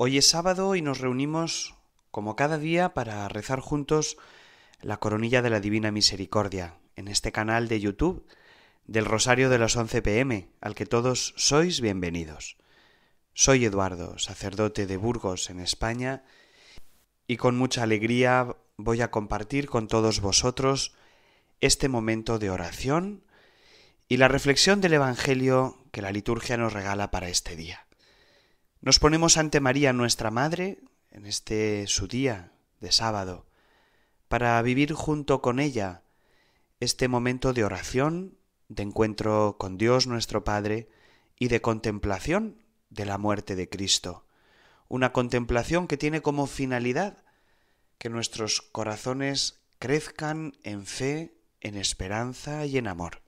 Hoy es sábado y nos reunimos como cada día para rezar juntos la coronilla de la Divina Misericordia en este canal de YouTube del Rosario de las 11 pm, al que todos sois bienvenidos. Soy Eduardo, sacerdote de Burgos en España, y con mucha alegría voy a compartir con todos vosotros este momento de oración y la reflexión del Evangelio que la liturgia nos regala para este día. Nos ponemos ante María nuestra Madre en este su día de sábado, para vivir junto con ella este momento de oración, de encuentro con Dios nuestro Padre y de contemplación de la muerte de Cristo. Una contemplación que tiene como finalidad que nuestros corazones crezcan en fe, en esperanza y en amor.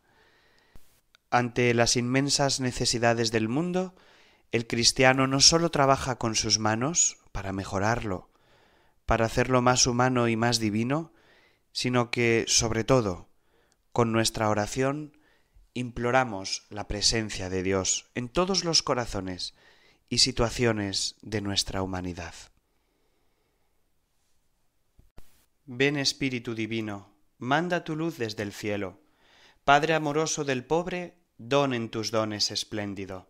Ante las inmensas necesidades del mundo, el cristiano no solo trabaja con sus manos para mejorarlo, para hacerlo más humano y más divino, sino que, sobre todo, con nuestra oración imploramos la presencia de Dios en todos los corazones y situaciones de nuestra humanidad. Ven Espíritu Divino, manda tu luz desde el cielo. Padre amoroso del pobre, don en tus dones espléndido.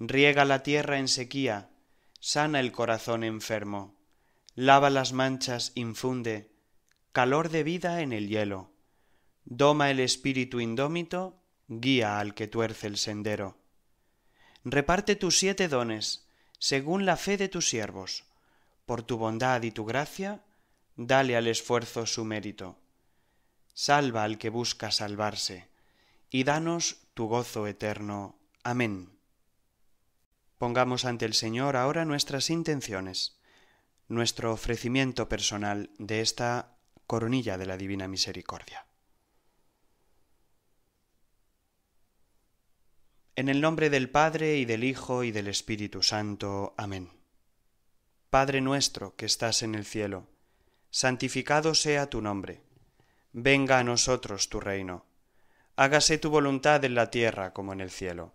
riega la tierra en sequía, sana el corazón enfermo, lava las manchas, infunde calor de vida en el hielo, doma el espíritu indómito, guía al que tuerce el sendero. Reparte tus siete dones, según la fe de tus siervos. Por tu bondad y tu gracia, dale al esfuerzo su mérito. Salva al que busca salvarse, y danos tu gozo eterno. Amén. Pongamos ante el Señor ahora nuestras intenciones, nuestro ofrecimiento personal de esta coronilla de la Divina Misericordia. En el nombre del Padre y del Hijo y del Espíritu Santo. Amén. Padre nuestro que estás en el cielo, santificado sea tu nombre. Venga a nosotros tu reino. Hágase tu voluntad en la tierra como en el cielo.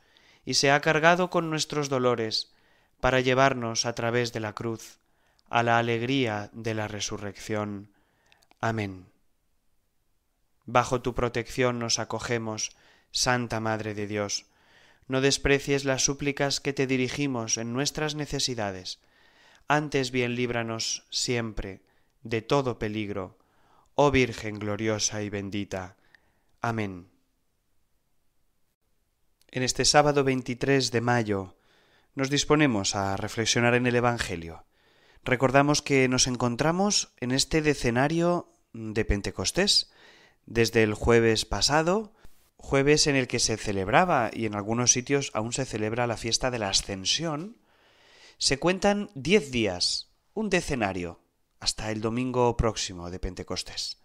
y se ha cargado con nuestros dolores para llevarnos a través de la cruz a la alegría de la resurrección. Amén. Bajo tu protección nos acogemos, Santa Madre de Dios. No desprecies las súplicas que te dirigimos en nuestras necesidades. Antes bien líbranos siempre de todo peligro. Oh Virgen gloriosa y bendita. Amén. En este sábado 23 de mayo nos disponemos a reflexionar en el Evangelio. Recordamos que nos encontramos en este decenario de Pentecostés, desde el jueves pasado, jueves en el que se celebraba y en algunos sitios aún se celebra la fiesta de la Ascensión, se cuentan diez días, un decenario, hasta el domingo próximo de Pentecostés.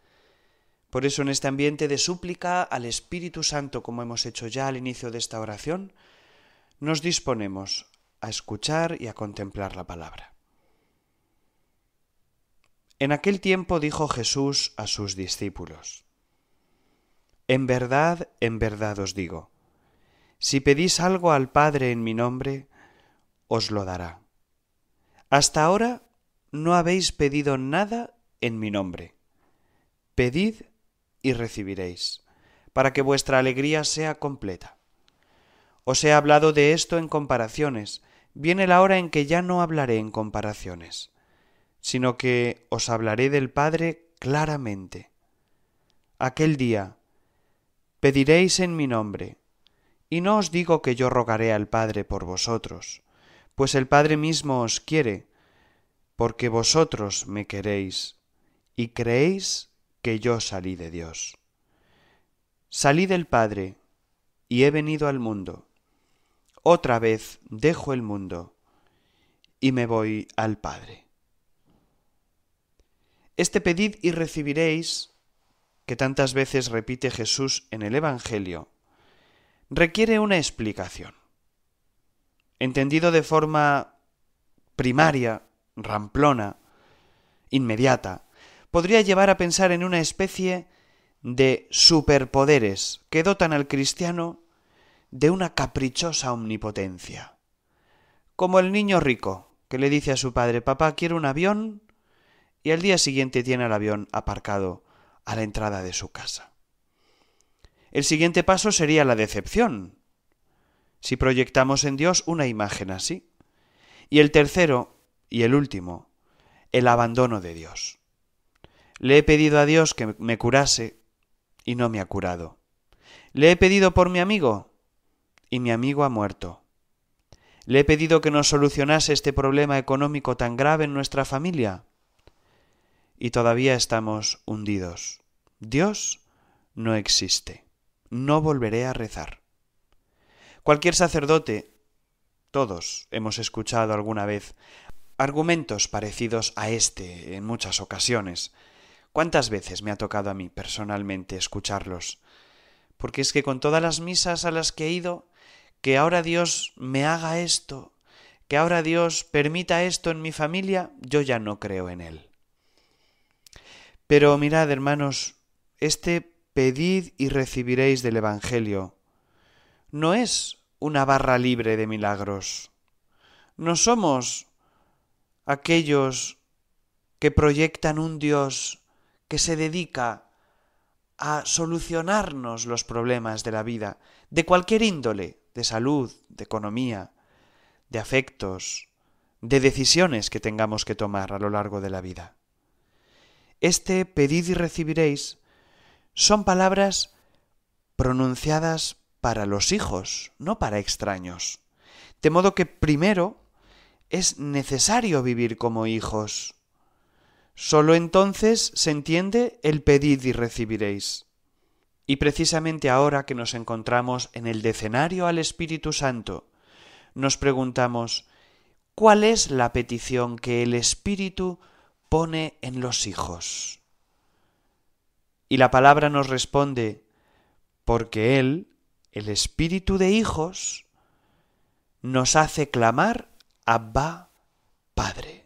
Por eso en este ambiente de súplica al Espíritu Santo, como hemos hecho ya al inicio de esta oración, nos disponemos a escuchar y a contemplar la palabra. En aquel tiempo dijo Jesús a sus discípulos, En verdad, en verdad os digo, si pedís algo al Padre en mi nombre, os lo dará. Hasta ahora no habéis pedido nada en mi nombre. Pedid y recibiréis, para que vuestra alegría sea completa. Os he hablado de esto en comparaciones, viene la hora en que ya no hablaré en comparaciones, sino que os hablaré del Padre claramente. Aquel día, pediréis en mi nombre, y no os digo que yo rogaré al Padre por vosotros, pues el Padre mismo os quiere, porque vosotros me queréis, y creéis que yo salí de Dios. Salí del Padre y he venido al mundo. Otra vez dejo el mundo y me voy al Padre. Este pedid y recibiréis, que tantas veces repite Jesús en el Evangelio, requiere una explicación. Entendido de forma primaria, ramplona, inmediata, podría llevar a pensar en una especie de superpoderes que dotan al cristiano de una caprichosa omnipotencia. Como el niño rico, que le dice a su padre, papá, quiero un avión, y al día siguiente tiene el avión aparcado a la entrada de su casa. El siguiente paso sería la decepción, si proyectamos en Dios una imagen así. Y el tercero, y el último, el abandono de Dios. Le he pedido a Dios que me curase y no me ha curado. Le he pedido por mi amigo y mi amigo ha muerto. Le he pedido que nos solucionase este problema económico tan grave en nuestra familia y todavía estamos hundidos. Dios no existe. No volveré a rezar. Cualquier sacerdote, todos hemos escuchado alguna vez argumentos parecidos a este en muchas ocasiones. ¿Cuántas veces me ha tocado a mí personalmente escucharlos? Porque es que con todas las misas a las que he ido, que ahora Dios me haga esto, que ahora Dios permita esto en mi familia, yo ya no creo en Él. Pero mirad, hermanos, este pedid y recibiréis del Evangelio no es una barra libre de milagros. No somos aquellos que proyectan un Dios que se dedica a solucionarnos los problemas de la vida, de cualquier índole, de salud, de economía, de afectos, de decisiones que tengamos que tomar a lo largo de la vida. Este pedid y recibiréis son palabras pronunciadas para los hijos, no para extraños. De modo que primero es necesario vivir como hijos, Solo entonces se entiende el pedid y recibiréis. Y precisamente ahora que nos encontramos en el decenario al Espíritu Santo, nos preguntamos ¿cuál es la petición que el Espíritu pone en los hijos? Y la palabra nos responde porque Él, el Espíritu de hijos, nos hace clamar Abba Padre.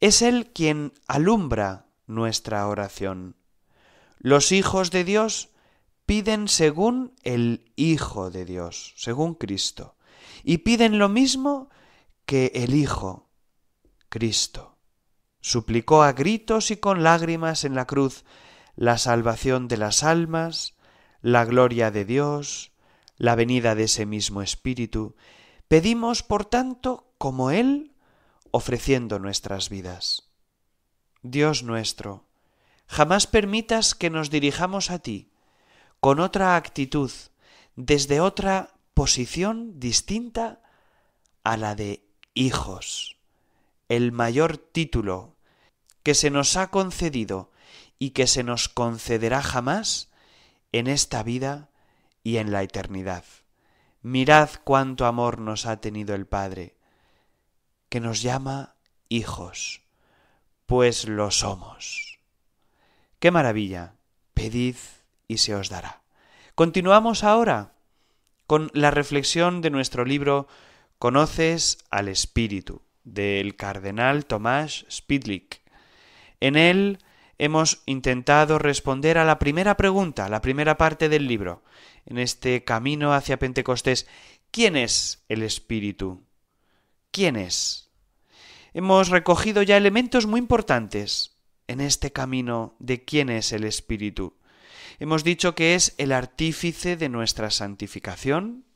Es Él quien alumbra nuestra oración. Los hijos de Dios piden según el Hijo de Dios, según Cristo, y piden lo mismo que el Hijo, Cristo. Suplicó a gritos y con lágrimas en la cruz la salvación de las almas, la gloria de Dios, la venida de ese mismo Espíritu. Pedimos, por tanto, como Él, ofreciendo nuestras vidas. Dios nuestro, jamás permitas que nos dirijamos a ti con otra actitud, desde otra posición distinta a la de hijos, el mayor título que se nos ha concedido y que se nos concederá jamás en esta vida y en la eternidad. Mirad cuánto amor nos ha tenido el Padre, que nos llama hijos, pues lo somos. ¡Qué maravilla! Pedid y se os dará. Continuamos ahora con la reflexión de nuestro libro Conoces al Espíritu, del cardenal Tomás Spidlick. En él hemos intentado responder a la primera pregunta, la primera parte del libro, en este camino hacia Pentecostés. ¿Quién es el Espíritu? quién es. Hemos recogido ya elementos muy importantes en este camino de quién es el Espíritu. Hemos dicho que es el artífice de nuestra santificación.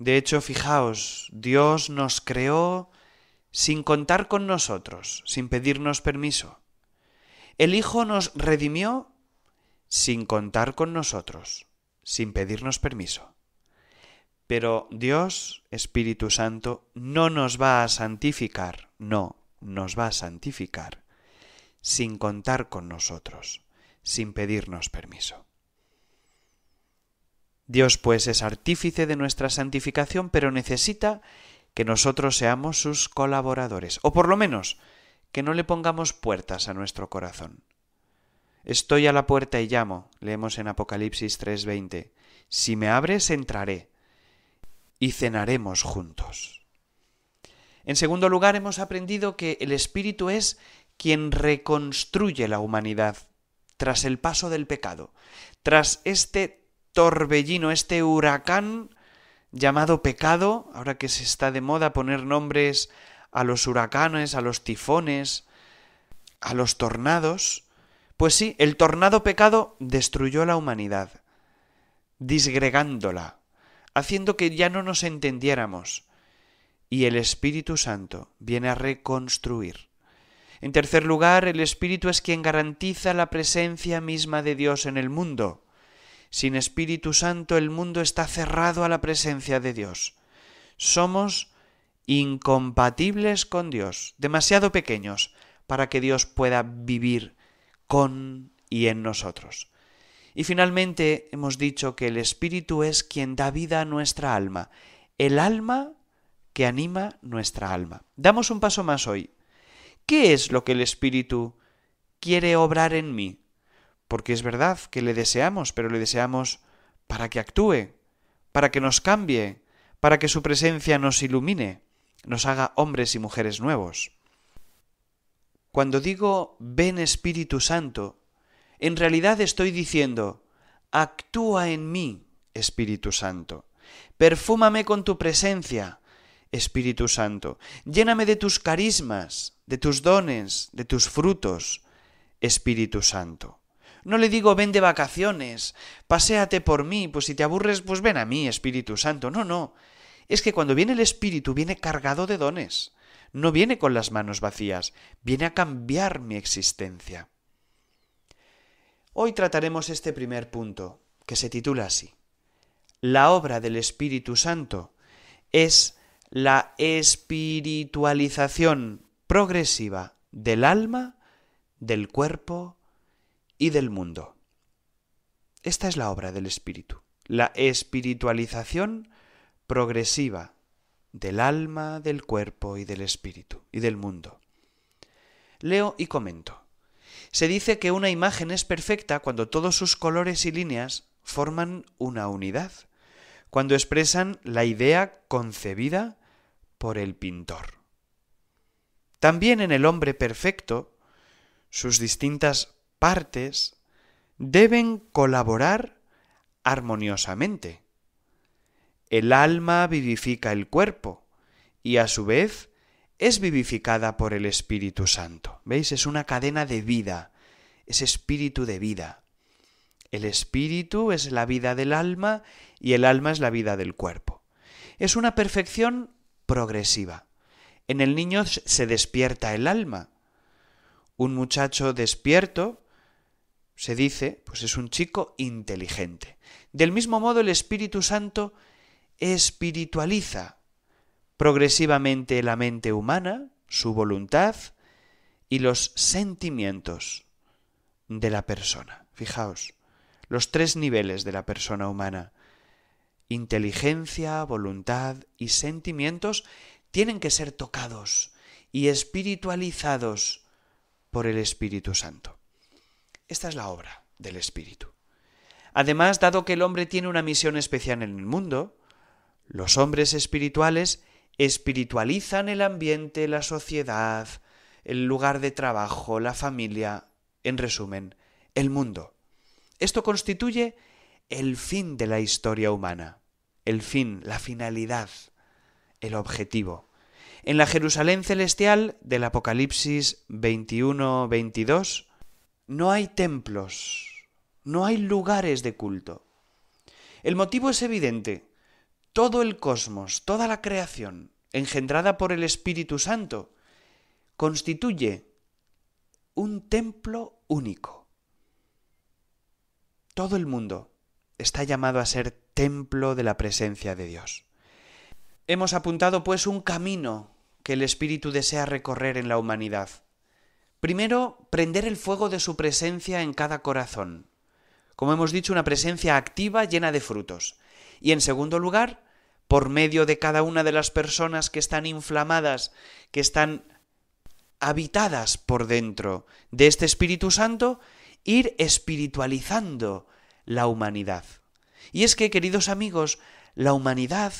De hecho, fijaos, Dios nos creó sin contar con nosotros, sin pedirnos permiso. El Hijo nos redimió sin contar con nosotros, sin pedirnos permiso. Pero Dios, Espíritu Santo, no nos va a santificar, no, nos va a santificar, sin contar con nosotros, sin pedirnos permiso. Dios pues es artífice de nuestra santificación, pero necesita que nosotros seamos sus colaboradores, o por lo menos que no le pongamos puertas a nuestro corazón. Estoy a la puerta y llamo, leemos en Apocalipsis 3:20. Si me abres, entraré y cenaremos juntos. En segundo lugar, hemos aprendido que el Espíritu es quien reconstruye la humanidad tras el paso del pecado, tras este torbellino, este huracán llamado pecado, ahora que se está de moda poner nombres a los huracanes, a los tifones, a los tornados, pues sí, el tornado pecado destruyó la humanidad, disgregándola, haciendo que ya no nos entendiéramos. Y el Espíritu Santo viene a reconstruir. En tercer lugar, el Espíritu es quien garantiza la presencia misma de Dios en el mundo. Sin Espíritu Santo el mundo está cerrado a la presencia de Dios. Somos incompatibles con Dios, demasiado pequeños para que Dios pueda vivir con y en nosotros. Y finalmente hemos dicho que el Espíritu es quien da vida a nuestra alma, el alma que anima nuestra alma. Damos un paso más hoy. ¿Qué es lo que el Espíritu quiere obrar en mí? Porque es verdad que le deseamos, pero le deseamos para que actúe, para que nos cambie, para que su presencia nos ilumine, nos haga hombres y mujeres nuevos. Cuando digo ven Espíritu Santo, en realidad estoy diciendo, actúa en mí, Espíritu Santo. Perfúmame con tu presencia, Espíritu Santo. Lléname de tus carismas, de tus dones, de tus frutos, Espíritu Santo. No le digo ven de vacaciones, paséate por mí, pues si te aburres, pues ven a mí, Espíritu Santo. No, no. Es que cuando viene el Espíritu viene cargado de dones. No viene con las manos vacías, viene a cambiar mi existencia. Hoy trataremos este primer punto, que se titula así. La obra del Espíritu Santo es la espiritualización progresiva del alma, del cuerpo y del mundo. Esta es la obra del Espíritu, la espiritualización progresiva del alma, del cuerpo y del espíritu y del mundo. Leo y comento. Se dice que una imagen es perfecta cuando todos sus colores y líneas forman una unidad, cuando expresan la idea concebida por el pintor. También en el hombre perfecto, sus distintas partes deben colaborar armoniosamente. El alma vivifica el cuerpo y a su vez es vivificada por el Espíritu Santo. ¿Veis? Es una cadena de vida, es espíritu de vida. El espíritu es la vida del alma y el alma es la vida del cuerpo. Es una perfección progresiva. En el niño se despierta el alma. Un muchacho despierto, se dice, pues es un chico inteligente. Del mismo modo el Espíritu Santo espiritualiza progresivamente la mente humana, su voluntad y los sentimientos de la persona. Fijaos, los tres niveles de la persona humana, inteligencia, voluntad y sentimientos, tienen que ser tocados y espiritualizados por el Espíritu Santo. Esta es la obra del Espíritu. Además, dado que el hombre tiene una misión especial en el mundo, los hombres espirituales espiritualizan el ambiente, la sociedad, el lugar de trabajo, la familia, en resumen, el mundo. Esto constituye el fin de la historia humana, el fin, la finalidad, el objetivo. En la Jerusalén celestial del Apocalipsis 21-22 no hay templos, no hay lugares de culto. El motivo es evidente, todo el cosmos, toda la creación, engendrada por el Espíritu Santo, constituye un templo único. Todo el mundo está llamado a ser templo de la presencia de Dios. Hemos apuntado pues un camino que el Espíritu desea recorrer en la humanidad. Primero, prender el fuego de su presencia en cada corazón. Como hemos dicho, una presencia activa llena de frutos. Y en segundo lugar, por medio de cada una de las personas que están inflamadas, que están habitadas por dentro de este Espíritu Santo, ir espiritualizando la humanidad. Y es que, queridos amigos, la humanidad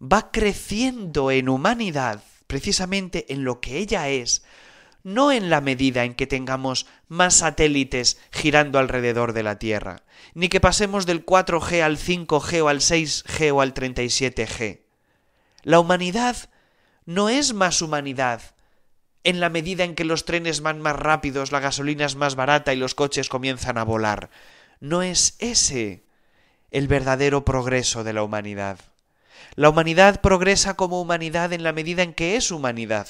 va creciendo en humanidad, precisamente en lo que ella es, no en la medida en que tengamos más satélites girando alrededor de la Tierra, ni que pasemos del 4G al 5G o al 6G o al 37G. La humanidad no es más humanidad en la medida en que los trenes van más rápidos, la gasolina es más barata y los coches comienzan a volar. No es ese el verdadero progreso de la humanidad. La humanidad progresa como humanidad en la medida en que es humanidad.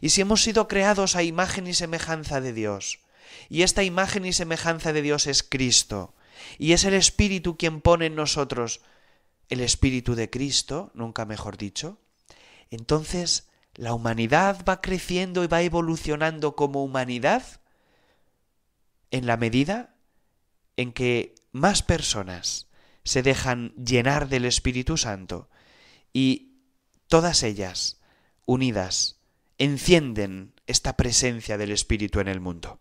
Y si hemos sido creados a imagen y semejanza de Dios, y esta imagen y semejanza de Dios es Cristo, y es el Espíritu quien pone en nosotros el Espíritu de Cristo, nunca mejor dicho, entonces la humanidad va creciendo y va evolucionando como humanidad en la medida en que más personas se dejan llenar del Espíritu Santo y todas ellas unidas encienden esta presencia del Espíritu en el mundo.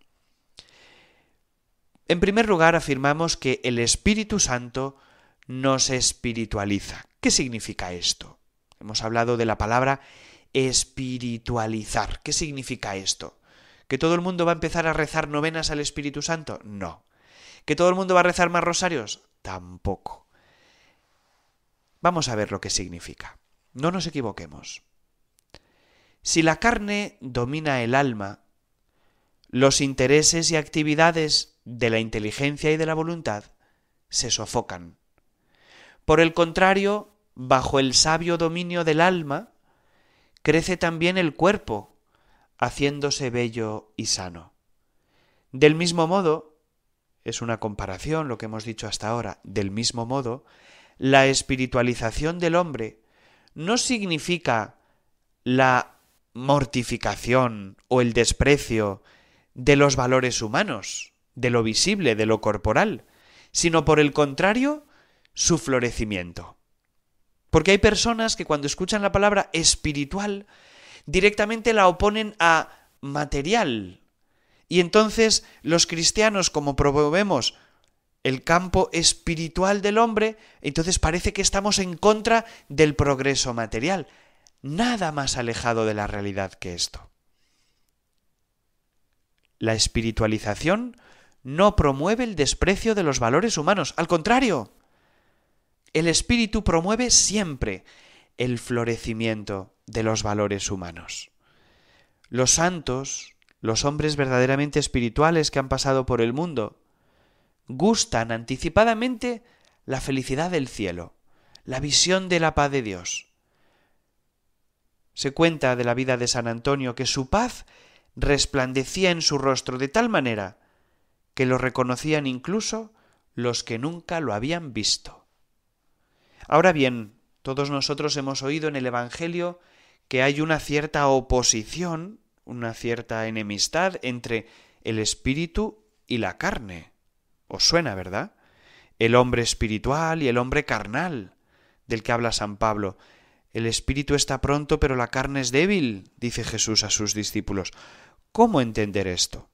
En primer lugar, afirmamos que el Espíritu Santo nos espiritualiza. ¿Qué significa esto? Hemos hablado de la palabra espiritualizar. ¿Qué significa esto? ¿Que todo el mundo va a empezar a rezar novenas al Espíritu Santo? No. ¿Que todo el mundo va a rezar más rosarios? Tampoco. Vamos a ver lo que significa. No nos equivoquemos. Si la carne domina el alma, los intereses y actividades de la inteligencia y de la voluntad se sofocan. Por el contrario, bajo el sabio dominio del alma, crece también el cuerpo, haciéndose bello y sano. Del mismo modo, es una comparación lo que hemos dicho hasta ahora, del mismo modo, la espiritualización del hombre no significa la mortificación o el desprecio de los valores humanos, de lo visible, de lo corporal, sino por el contrario, su florecimiento. Porque hay personas que cuando escuchan la palabra espiritual, directamente la oponen a material. Y entonces los cristianos, como promovemos el campo espiritual del hombre, entonces parece que estamos en contra del progreso material. Nada más alejado de la realidad que esto. La espiritualización no promueve el desprecio de los valores humanos, al contrario. El espíritu promueve siempre el florecimiento de los valores humanos. Los santos, los hombres verdaderamente espirituales que han pasado por el mundo, gustan anticipadamente la felicidad del cielo, la visión de la paz de Dios. Se cuenta de la vida de San Antonio que su paz resplandecía en su rostro de tal manera que lo reconocían incluso los que nunca lo habían visto. Ahora bien, todos nosotros hemos oído en el Evangelio que hay una cierta oposición, una cierta enemistad entre el espíritu y la carne. ¿Os suena, verdad? El hombre espiritual y el hombre carnal, del que habla San Pablo, el espíritu está pronto, pero la carne es débil, dice Jesús a sus discípulos. ¿Cómo entender esto?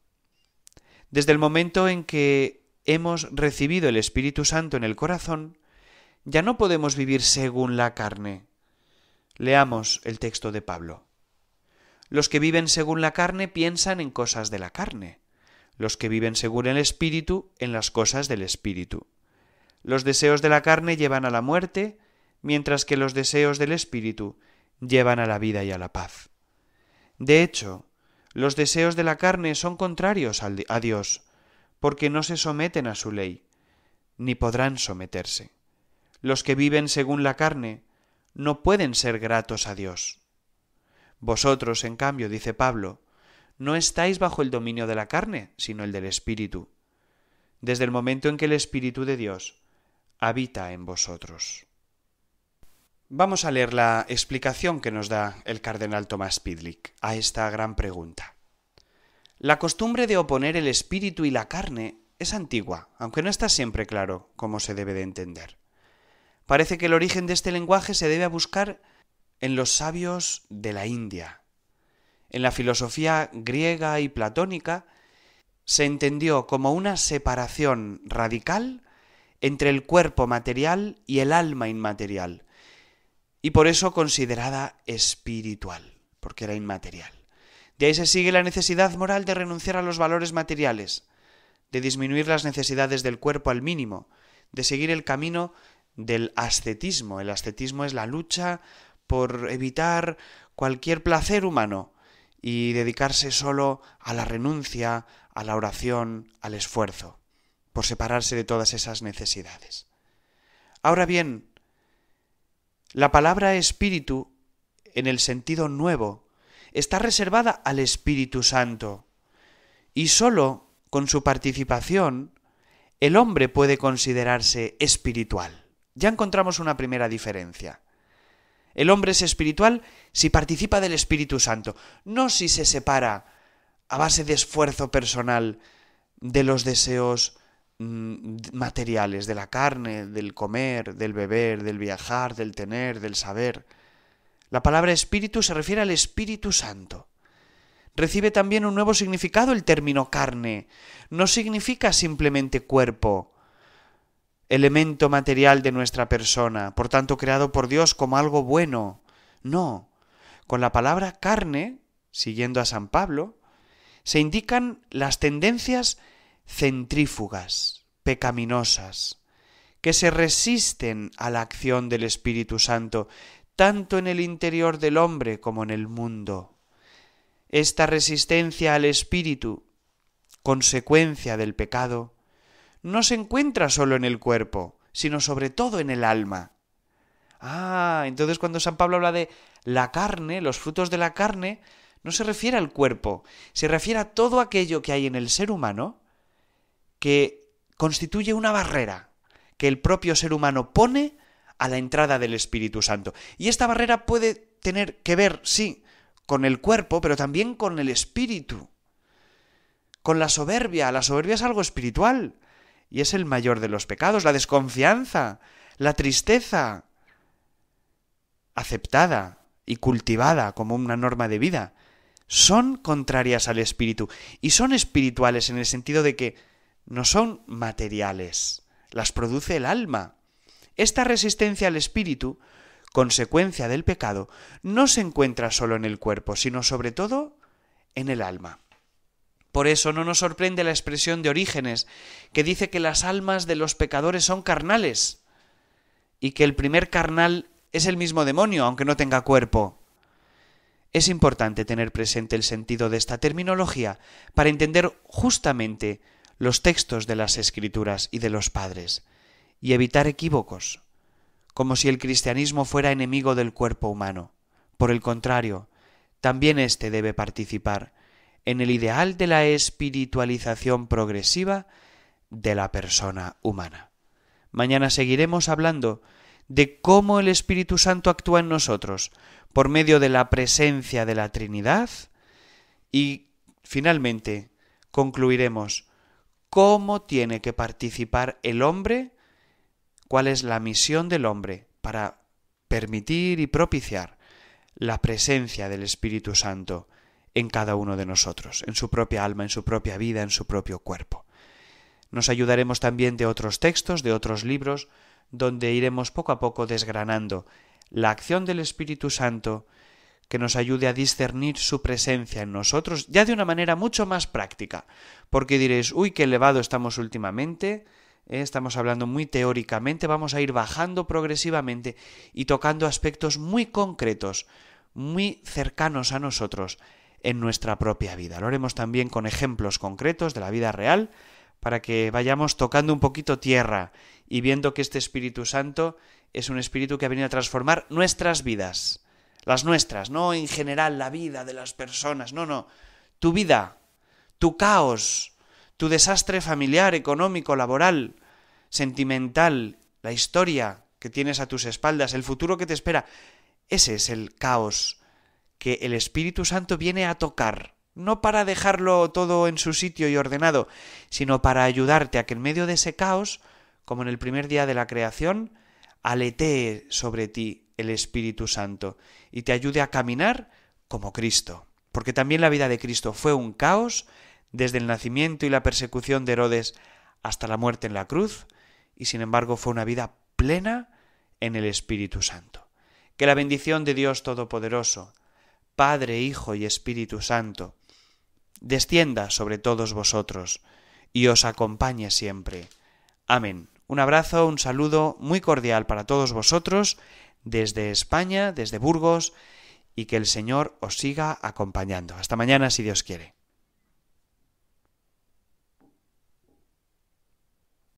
Desde el momento en que hemos recibido el Espíritu Santo en el corazón, ya no podemos vivir según la carne. Leamos el texto de Pablo. Los que viven según la carne piensan en cosas de la carne. Los que viven según el Espíritu, en las cosas del Espíritu. Los deseos de la carne llevan a la muerte, mientras que los deseos del espíritu llevan a la vida y a la paz. De hecho, los deseos de la carne son contrarios a Dios, porque no se someten a su ley, ni podrán someterse. Los que viven según la carne no pueden ser gratos a Dios. Vosotros, en cambio, dice Pablo, no estáis bajo el dominio de la carne, sino el del Espíritu, desde el momento en que el Espíritu de Dios habita en vosotros. Vamos a leer la explicación que nos da el cardenal Tomás Pidlick a esta gran pregunta. La costumbre de oponer el espíritu y la carne es antigua, aunque no está siempre claro cómo se debe de entender. Parece que el origen de este lenguaje se debe a buscar en los sabios de la India. En la filosofía griega y platónica se entendió como una separación radical entre el cuerpo material y el alma inmaterial, y por eso considerada espiritual, porque era inmaterial. De ahí se sigue la necesidad moral de renunciar a los valores materiales, de disminuir las necesidades del cuerpo al mínimo, de seguir el camino del ascetismo. El ascetismo es la lucha por evitar cualquier placer humano y dedicarse solo a la renuncia, a la oración, al esfuerzo, por separarse de todas esas necesidades. Ahora bien, la palabra espíritu, en el sentido nuevo, está reservada al Espíritu Santo, y sólo con su participación el hombre puede considerarse espiritual. Ya encontramos una primera diferencia. El hombre es espiritual si participa del Espíritu Santo, no si se separa a base de esfuerzo personal de los deseos Mm, materiales, de la carne, del comer, del beber, del viajar, del tener, del saber. La palabra espíritu se refiere al Espíritu Santo. Recibe también un nuevo significado el término carne. No significa simplemente cuerpo, elemento material de nuestra persona, por tanto creado por Dios como algo bueno. No. Con la palabra carne, siguiendo a San Pablo, se indican las tendencias centrífugas, pecaminosas, que se resisten a la acción del Espíritu Santo, tanto en el interior del hombre como en el mundo. Esta resistencia al Espíritu, consecuencia del pecado, no se encuentra solo en el cuerpo, sino sobre todo en el alma. Ah, entonces cuando San Pablo habla de la carne, los frutos de la carne, no se refiere al cuerpo, se refiere a todo aquello que hay en el ser humano que constituye una barrera que el propio ser humano pone a la entrada del Espíritu Santo. Y esta barrera puede tener que ver, sí, con el cuerpo, pero también con el espíritu, con la soberbia. La soberbia es algo espiritual y es el mayor de los pecados, la desconfianza, la tristeza, aceptada y cultivada como una norma de vida, son contrarias al espíritu y son espirituales en el sentido de que no son materiales, las produce el alma. Esta resistencia al espíritu, consecuencia del pecado, no se encuentra solo en el cuerpo, sino sobre todo en el alma. Por eso no nos sorprende la expresión de Orígenes, que dice que las almas de los pecadores son carnales, y que el primer carnal es el mismo demonio, aunque no tenga cuerpo. Es importante tener presente el sentido de esta terminología para entender justamente los textos de las escrituras y de los padres, y evitar equívocos, como si el cristianismo fuera enemigo del cuerpo humano. Por el contrario, también éste debe participar en el ideal de la espiritualización progresiva de la persona humana. Mañana seguiremos hablando de cómo el Espíritu Santo actúa en nosotros por medio de la presencia de la Trinidad y finalmente concluiremos cómo tiene que participar el hombre, cuál es la misión del hombre para permitir y propiciar la presencia del Espíritu Santo en cada uno de nosotros, en su propia alma, en su propia vida, en su propio cuerpo. Nos ayudaremos también de otros textos, de otros libros, donde iremos poco a poco desgranando la acción del Espíritu Santo que nos ayude a discernir su presencia en nosotros ya de una manera mucho más práctica, porque diréis, uy, qué elevado estamos últimamente, eh, estamos hablando muy teóricamente, vamos a ir bajando progresivamente y tocando aspectos muy concretos, muy cercanos a nosotros en nuestra propia vida. Lo haremos también con ejemplos concretos de la vida real, para que vayamos tocando un poquito tierra y viendo que este Espíritu Santo es un Espíritu que ha venido a transformar nuestras vidas las nuestras, no en general la vida de las personas, no, no, tu vida, tu caos, tu desastre familiar, económico, laboral, sentimental, la historia que tienes a tus espaldas, el futuro que te espera, ese es el caos que el Espíritu Santo viene a tocar, no para dejarlo todo en su sitio y ordenado, sino para ayudarte a que en medio de ese caos, como en el primer día de la creación, aletee sobre ti el Espíritu Santo y te ayude a caminar como Cristo. Porque también la vida de Cristo fue un caos desde el nacimiento y la persecución de Herodes hasta la muerte en la cruz, y sin embargo fue una vida plena en el Espíritu Santo. Que la bendición de Dios Todopoderoso, Padre, Hijo y Espíritu Santo, descienda sobre todos vosotros y os acompañe siempre. Amén. Un abrazo, un saludo muy cordial para todos vosotros desde España, desde Burgos, y que el Señor os siga acompañando. Hasta mañana, si Dios quiere.